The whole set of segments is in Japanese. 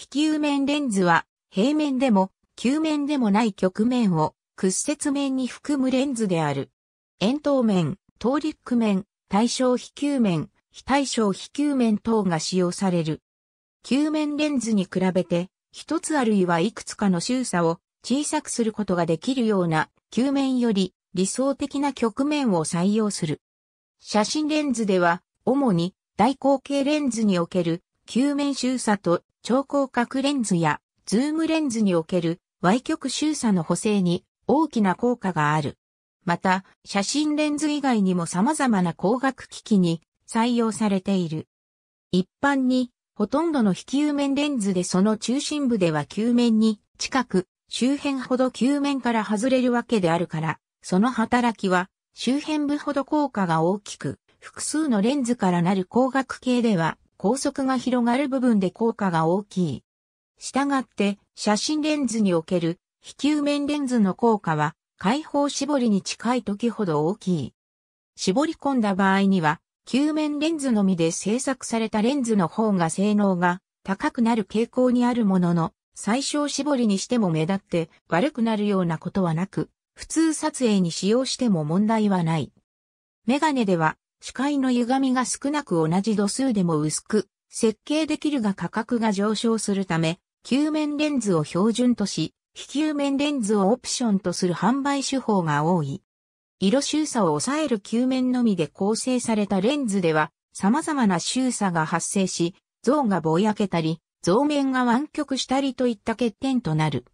非球面レンズは平面でも球面でもない局面を屈折面に含むレンズである。円筒面、リック面、対称非球面、非対称非球面等が使用される。球面レンズに比べて、一つあるいはいくつかの周差を小さくすることができるような球面より理想的な局面を採用する。写真レンズでは、主に大口径レンズにおける球面周差と超広角レンズやズームレンズにおける Y 極周差の補正に大きな効果がある。また、写真レンズ以外にも様々な光学機器に採用されている。一般に、ほとんどの非球面レンズでその中心部では球面に近く、周辺ほど球面から外れるわけであるから、その働きは周辺部ほど効果が大きく、複数のレンズからなる光学系では高速が広がる部分で効果が大きい。したがって、写真レンズにおける非球面レンズの効果は、開放絞りに近い時ほど大きい。絞り込んだ場合には、球面レンズのみで製作されたレンズの方が性能が高くなる傾向にあるものの、最小絞りにしても目立って悪くなるようなことはなく、普通撮影に使用しても問題はない。メガネでは視界の歪みが少なく同じ度数でも薄く、設計できるが価格が上昇するため、球面レンズを標準とし、非球面レンズをオプションとする販売手法が多い。色収差を抑える球面のみで構成されたレンズでは、様々な収差が発生し、像がぼやけたり、像面が湾曲したりといった欠点となる。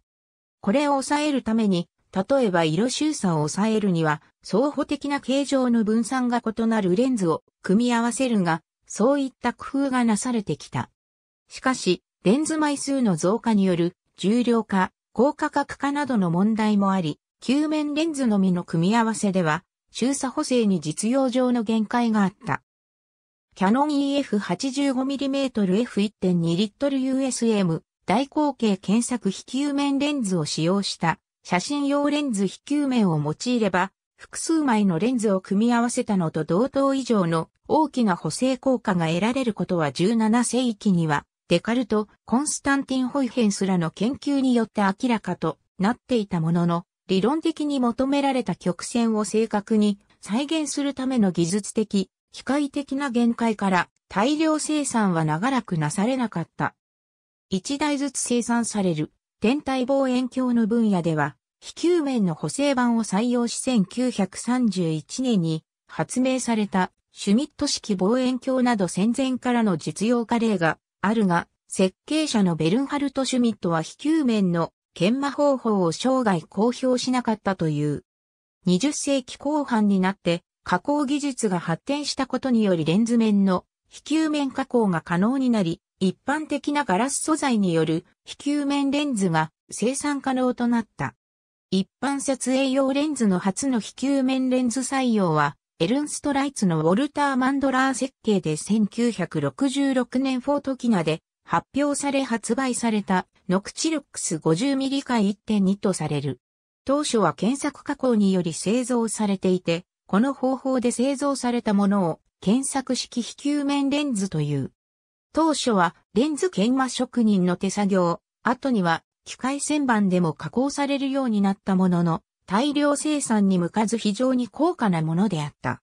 これを抑えるために、例えば色周差を抑えるには、相補的な形状の分散が異なるレンズを組み合わせるが、そういった工夫がなされてきた。しかし、レンズ枚数の増加による重量化、高価格化などの問題もあり、球面レンズのみの組み合わせでは、周差補正に実用上の限界があった。キャノン EF85mmF1.2 リットル USM 大口径検索非球面レンズを使用した写真用レンズ非球面を用いれば、複数枚のレンズを組み合わせたのと同等以上の大きな補正効果が得られることは17世紀には、デカルト、コンスタンティン・ホイヘンスらの研究によって明らかとなっていたものの、理論的に求められた曲線を正確に再現するための技術的、機械的な限界から大量生産は長らくなされなかった。1台ずつ生産される天体望遠鏡の分野では、非球面の補正版を採用し1931年に発明されたシュミット式望遠鏡など戦前からの実用化例があるが、設計者のベルンハルト・シュミットは非球面の研磨方法を生涯公表しなかったという。20世紀後半になって加工技術が発展したことによりレンズ面の非球面加工が可能になり、一般的なガラス素材による非球面レンズが生産可能となった。一般撮影用レンズの初の非球面レンズ採用は、エルンストライツのウォルター・マンドラー設計で1966年フォートキナで発表され発売されたノクチルックス 50mm 回1.2とされる。当初は検索加工により製造されていて、この方法で製造されたものを検索式非球面レンズという。当初はレンズ研磨職人の手作業、後には機械旋盤でも加工されるようになったものの、大量生産に向かず非常に高価なものであった。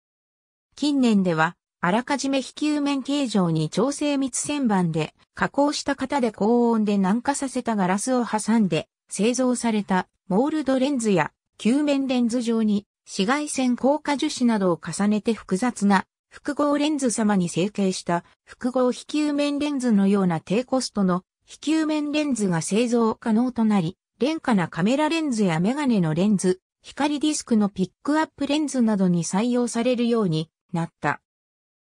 近年では、あらかじめ非球面形状に調整密旋盤で加工した型で高温で軟化させたガラスを挟んで製造されたモールドレンズや球面レンズ上に紫外線硬化樹脂などを重ねて複雑な複合レンズ様に成形した複合非球面レンズのような低コストの非球面レンズが製造可能となり、廉価なカメラレンズやメガネのレンズ、光ディスクのピックアップレンズなどに採用されるようになった。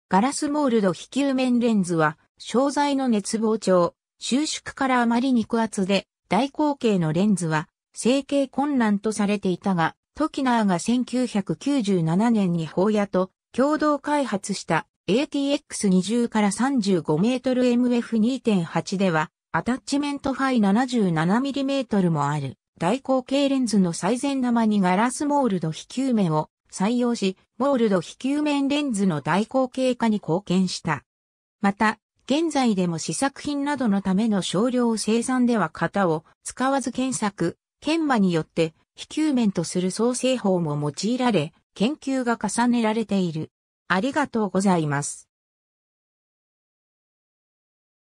ガラスモールド非球面レンズは、商材の熱膨張、収縮からあまり肉厚で、大口径のレンズは、成形困難とされていたが、トキナーが1997年に法屋と共同開発した ATX20 から3 5トル m f 2 8では、アタッチメントファイ 77mm もある、大口径レンズの最善玉にガラスモールド非球面を採用し、モールド非球面レンズの大口径化に貢献した。また、現在でも試作品などのための少量生産では型を使わず検索、研磨によって非球面とする創製法も用いられ、研究が重ねられている。ありがとうございます。